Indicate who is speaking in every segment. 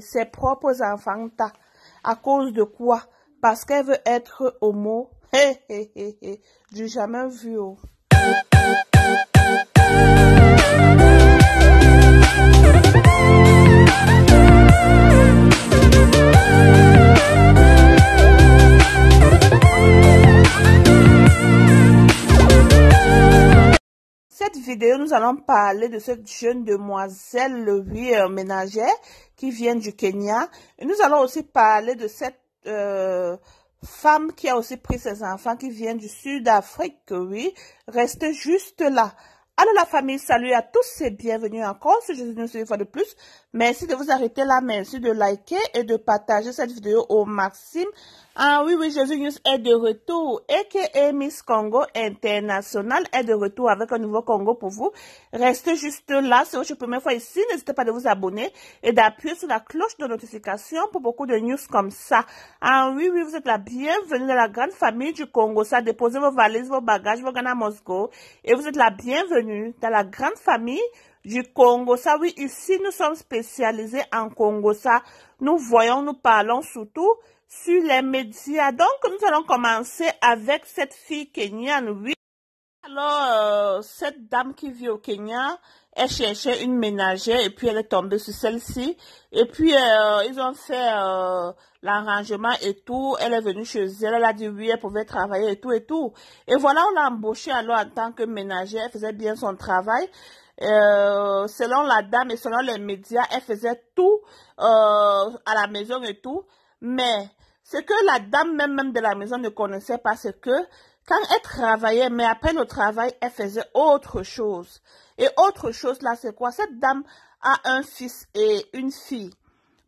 Speaker 1: ses propres enfants, ta À cause de quoi? Parce qu'elle veut être homo. Du jamais vu. Oh. nous allons parler de cette jeune demoiselle oui, euh, Ménagère qui vient du Kenya. Et nous allons aussi parler de cette euh, femme qui a aussi pris ses enfants qui vient du Sud-Afrique. Oui, restez juste là. Alors la famille, salut à tous et bienvenue encore. Je Jésus, une fois de plus. Merci de vous arrêter là, merci de liker et de partager cette vidéo au maximum. Ah oui, oui, Jésus News est de retour. et Miss Congo International est de retour avec un nouveau Congo pour vous. Restez juste là, c'est votre première fois ici. N'hésitez pas de vous abonner et d'appuyer sur la cloche de notification pour beaucoup de news comme ça. Ah oui, oui, vous êtes la bienvenue dans la grande famille du Congo. Ça, déposez vos valises, vos bagages, vos venez à Moscou. Et vous êtes la bienvenue dans la grande famille du ça, Oui, ici, nous sommes spécialisés en Congo, ça, Nous voyons, nous parlons surtout sur les médias. Donc, nous allons commencer avec cette fille kenyane, oui. Alors, euh, cette dame qui vit au Kenya, elle cherchait une ménagère et puis elle est tombée sur celle-ci. Et puis, euh, ils ont fait euh, l'arrangement et tout. Elle est venue chez elle, elle a dit oui, elle pouvait travailler et tout et tout. Et voilà, on l'a embauchée alors en tant que ménagère, elle faisait bien son travail. Euh, selon la dame et selon les médias, elle faisait tout euh, à la maison et tout. Mais ce que la dame même, de la maison ne connaissait pas, c'est que quand elle travaillait, mais après le travail, elle faisait autre chose. Et autre chose là, c'est quoi Cette dame a un fils et une fille.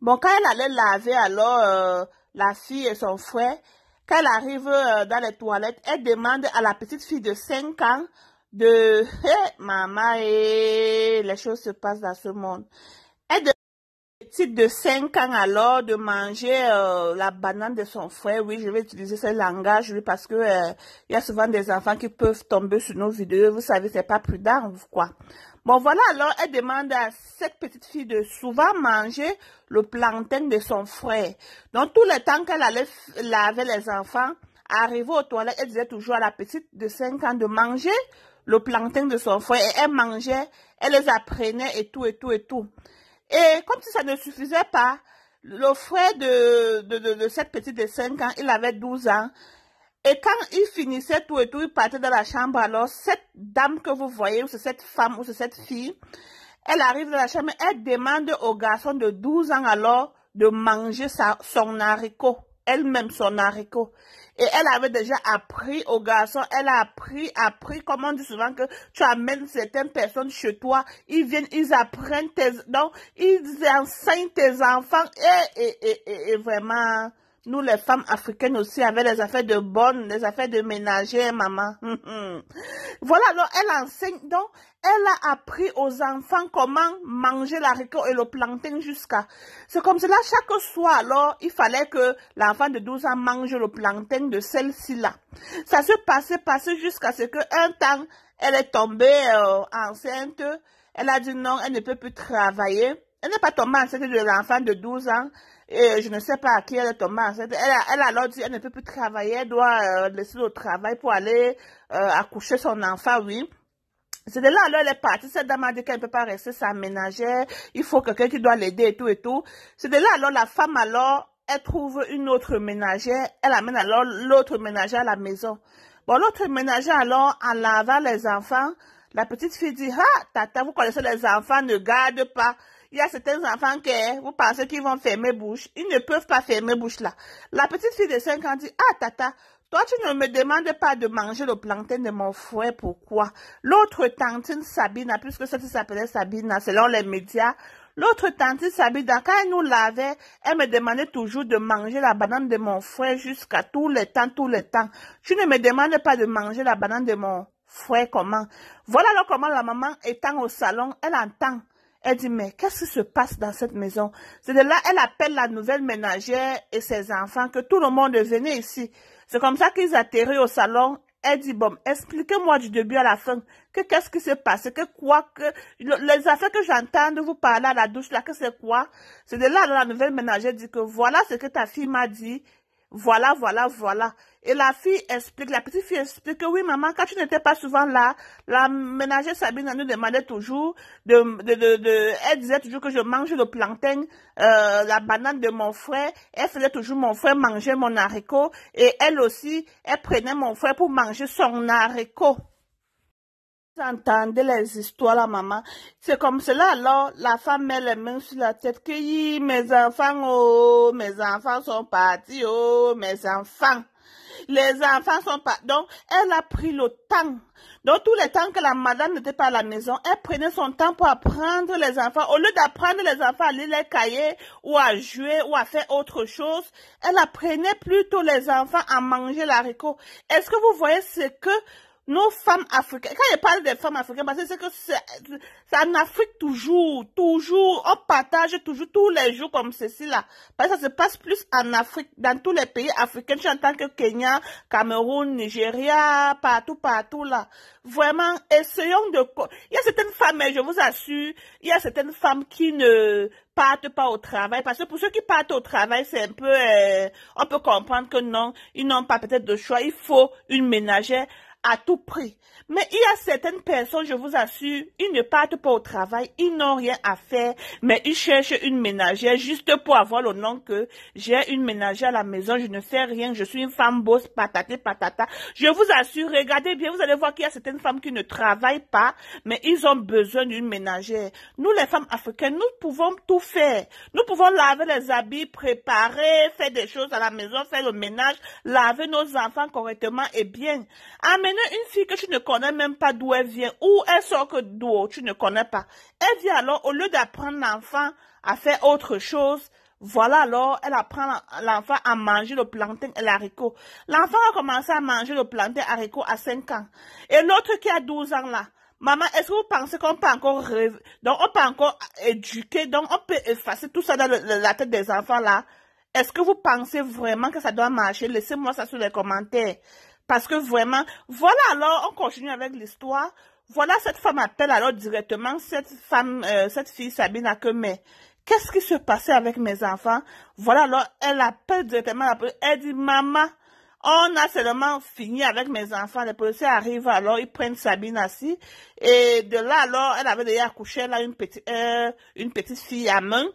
Speaker 1: Bon, quand elle allait laver alors euh, la fille et son frère, quand elle arrive dans les toilettes, elle demande à la petite fille de 5 ans de hey, maman et eh, les choses se passent dans ce monde. à de petite de 5 ans alors de manger euh, la banane de son frère. Oui, je vais utiliser ce langage lui parce que euh, il y a souvent des enfants qui peuvent tomber sur nos vidéos. Vous savez, ce n'est pas prudent quoi. Bon, voilà, alors elle demande à cette petite fille de souvent manger le plantain de son frère. Donc, tout le temps qu'elle allait laver les enfants, arrivée aux toilettes, elle disait toujours à la petite de 5 ans de manger le plantain de son frère et elle mangeait, elle les apprenait et tout et tout et tout. Et comme si ça ne suffisait pas, le frère de, cette petite de 5 ans, il avait 12 ans. Et quand il finissait tout et tout, il partait dans la chambre. Alors, cette dame que vous voyez, ou c'est cette femme, ou c'est cette fille, elle arrive dans la chambre, elle demande au garçon de 12 ans alors de manger sa, son haricot elle-même son haricot. Et elle avait déjà appris aux garçons, elle a appris, appris, comme on dit souvent que tu amènes certaines personnes chez toi, ils viennent, ils apprennent tes, donc, ils enseignent tes enfants, et, et, et vraiment, nous, les femmes africaines aussi, avaient les affaires de bonne, les affaires de ménager, maman. Hum, hum. voilà, alors elle enseigne, donc, elle a appris aux enfants comment manger l'haricot et le plantain jusqu'à. C'est comme cela, chaque soir, alors, il fallait que l'enfant de 12 ans mange le plantain de celle-ci là. Ça se passait, passait jusqu'à ce que un temps, elle est tombée euh, enceinte. Elle a dit non, elle ne peut plus travailler. Elle n'est pas tombée enceinte de l'enfant de 12 ans et je ne sais pas à qui elle est tombée Elle, alors dit, elle ne peut plus travailler, elle doit euh, laisser le travail pour aller euh, accoucher son enfant, oui. C'est de là, alors elle est partie. Cette dame a dit qu'elle ne peut pas rester sa ménagère. Il faut quelqu'un qui doit l'aider et tout et tout. C'est de là, alors la femme, alors, elle trouve une autre ménagère. Elle amène alors l'autre ménagère à la maison. Bon, l'autre ménagère, alors, en lavant les enfants, la petite fille dit, ah, tata, vous connaissez les enfants, ne garde pas il y a certains enfants que vous pensez qu'ils vont fermer bouche. Ils ne peuvent pas fermer bouche là. La petite fille de 5 ans dit, ah, tata, toi, tu ne me demandes pas de manger le plantain de mon frère, pourquoi? L'autre tantine Sabina, puisque ça qui s'appelait Sabina selon les médias, l'autre tantine Sabina, quand elle nous lavait, elle me demandait toujours de manger la banane de mon frère jusqu'à tous les temps, tous les temps. Tu ne me demandes pas de manger la banane de mon frère, comment? Voilà alors comment la maman étant au salon, elle entend elle dit, mais qu'est-ce qui se passe dans cette maison C'est de là, elle appelle la nouvelle ménagère et ses enfants, que tout le monde venait ici. C'est comme ça qu'ils atterrissent au salon. Elle dit, bon, expliquez-moi du début à la fin, que qu'est-ce qui se passe, que quoi, que les affaires que j'entends de vous parler à la douche là, que c'est quoi C'est de là, la nouvelle ménagère dit que voilà ce que ta fille m'a dit voilà, voilà, voilà. Et la fille explique, la petite fille explique que oui, maman, quand tu n'étais pas souvent là, la ménagère Sabine nous demandait toujours de, de, de, elle disait toujours que je mange le plantain, euh, la banane de mon frère. Elle faisait toujours mon frère manger mon haricot. Et elle aussi, elle prenait mon frère pour manger son haricot entendez les histoires, la maman. C'est comme cela, alors, la femme met les mains sur la tête, que mes enfants, oh, mes enfants sont partis, oh, mes enfants. Les enfants sont partis. Donc, elle a pris le temps. Donc, tous les temps que la madame n'était pas à la maison, elle prenait son temps pour apprendre les enfants. Au lieu d'apprendre les enfants à lire les cahiers ou à jouer ou à faire autre chose, elle apprenait plutôt les enfants à manger l'haricot. Est-ce que vous voyez ce que nos femmes africaines, quand je parle des femmes africaines, parce que c'est que c'est en Afrique toujours, toujours, on partage toujours tous les jours comme ceci là. Parce que ça se passe plus en Afrique, dans tous les pays africains, tant que Kenya, Cameroun, Nigeria, partout, partout là. Vraiment, essayons de, il y a certaines femmes, hein, je vous assure, il y a certaines femmes qui ne partent pas au travail, parce que pour ceux qui partent au travail, c'est un peu, euh, on peut comprendre que non, ils n'ont pas peut-être de choix, il faut une ménagère à tout prix. Mais il y a certaines personnes, je vous assure, ils ne partent pas au travail, ils n'ont rien à faire, mais ils cherchent une ménagère juste pour avoir le nom que j'ai une ménagère à la maison, je ne fais rien, je suis une femme bosse, patate, patata. Je vous assure, regardez bien, vous allez voir qu'il y a certaines femmes qui ne travaillent pas, mais ils ont besoin d'une ménagère. Nous, les femmes africaines, nous pouvons tout faire. Nous pouvons laver les habits, préparer, faire des choses à la maison, faire le ménage, laver nos enfants correctement et bien. Ah, une fille que tu ne connais même pas d'où elle vient, ou elle sort que d'où tu ne connais pas, elle vient alors, au lieu d'apprendre l'enfant à faire autre chose, voilà alors, elle apprend l'enfant à manger le plantain et l'haricot. L'enfant a commencé à manger le plantain et haricot à 5 ans. Et l'autre qui a 12 ans là, maman, est-ce que vous pensez qu'on peut encore donc on peut encore éduquer, donc on peut effacer tout ça dans la tête des enfants là? Est-ce que vous pensez vraiment que ça doit marcher? Laissez-moi ça sur les commentaires. Parce que vraiment, voilà alors, on continue avec l'histoire. Voilà, cette femme appelle alors directement cette femme, euh, cette fille Sabine à que mais qu'est-ce qui se passait avec mes enfants Voilà, alors elle appelle directement la police. Elle dit maman, on a seulement fini avec mes enfants. Les policiers arrivent alors, ils prennent Sabine assis. Et de là alors, elle avait déjà accouché là une petite, euh, une petite fille à main.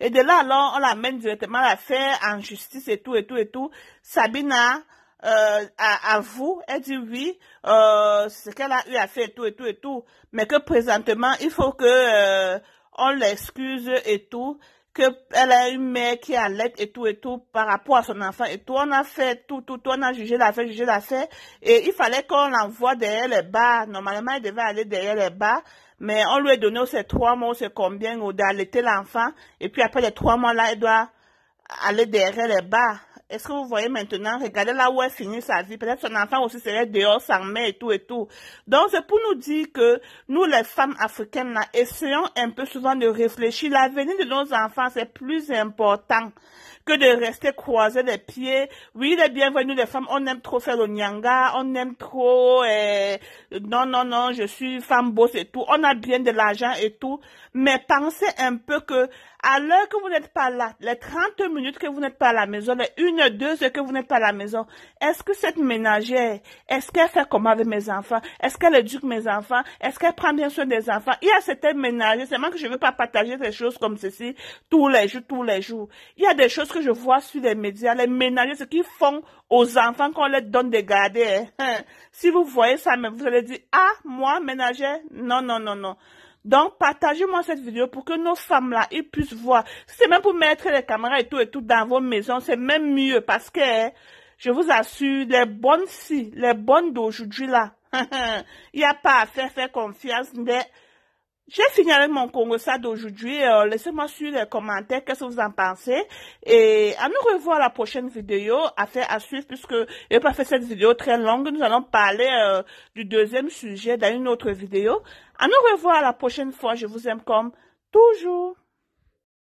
Speaker 1: Et de là alors, on l'amène directement à la faire en justice et tout et tout et tout. Sabine a euh, à, vous, elle dit oui, euh, ce qu'elle a eu à faire, tout et tout et tout, mais que présentement, il faut que euh, on l'excuse et tout, qu'elle a une mère qui allait et tout et tout par rapport à son enfant et tout. On a fait tout, tout, tout, on a jugé l'affaire, jugé l'affaire. Et il fallait qu'on l'envoie derrière les bas Normalement, elle devait aller derrière les bas, Mais on lui a donné ces trois mois, c'est combien, ou d'allaiter l'enfant. Et puis après les trois mois là, elle doit aller derrière les bas. Est-ce que vous voyez maintenant, regardez là où elle finit sa vie. Peut-être son enfant aussi serait dehors sans mère et tout et tout. Donc c'est pour nous dire que nous les femmes africaines essayons un peu souvent de réfléchir. L'avenir de nos enfants c'est plus important que de rester croisé les pieds. Oui, les bienvenus, les femmes, on aime trop faire le nyanga, on aime trop, euh, non, non, non, je suis femme bosse et tout, on a bien de l'argent et tout, mais pensez un peu que, à l'heure que vous n'êtes pas là, les 30 minutes que vous n'êtes pas à la maison, les une, deux heures que vous n'êtes pas à la maison, est-ce que cette ménagère, est-ce qu'elle fait comment avec mes enfants? Est-ce qu'elle éduque mes enfants? Est-ce qu'elle prend bien soin des enfants? Il y a cette ménagère c'est moi que je veux pas partager des choses comme ceci tous les jours, tous les jours. Il y a des choses que je vois sur les médias, les ménagers, ce qu'ils font aux enfants qu'on leur donne de garder. Hein. Si vous voyez ça, vous allez dire, ah, moi, ménager? non, non, non, non. Donc, partagez-moi cette vidéo pour que nos femmes-là, ils puissent voir. C'est même pour mettre les caméras et tout et tout dans vos maisons, c'est même mieux parce que, hein, je vous assure, les bonnes si, les bonnes d'aujourd'hui là, il n'y a pas à faire, faire confiance, mais j'ai fini avec mon Congo d'aujourd'hui. Euh, laissez-moi suivre les commentaires qu'est-ce que vous en pensez. Et à nous revoir la prochaine vidéo. à faire à suivre puisque je n'ai pas fait cette vidéo très longue. Nous allons parler euh, du deuxième sujet dans une autre vidéo. À nous revoir la prochaine fois. Je vous aime comme toujours.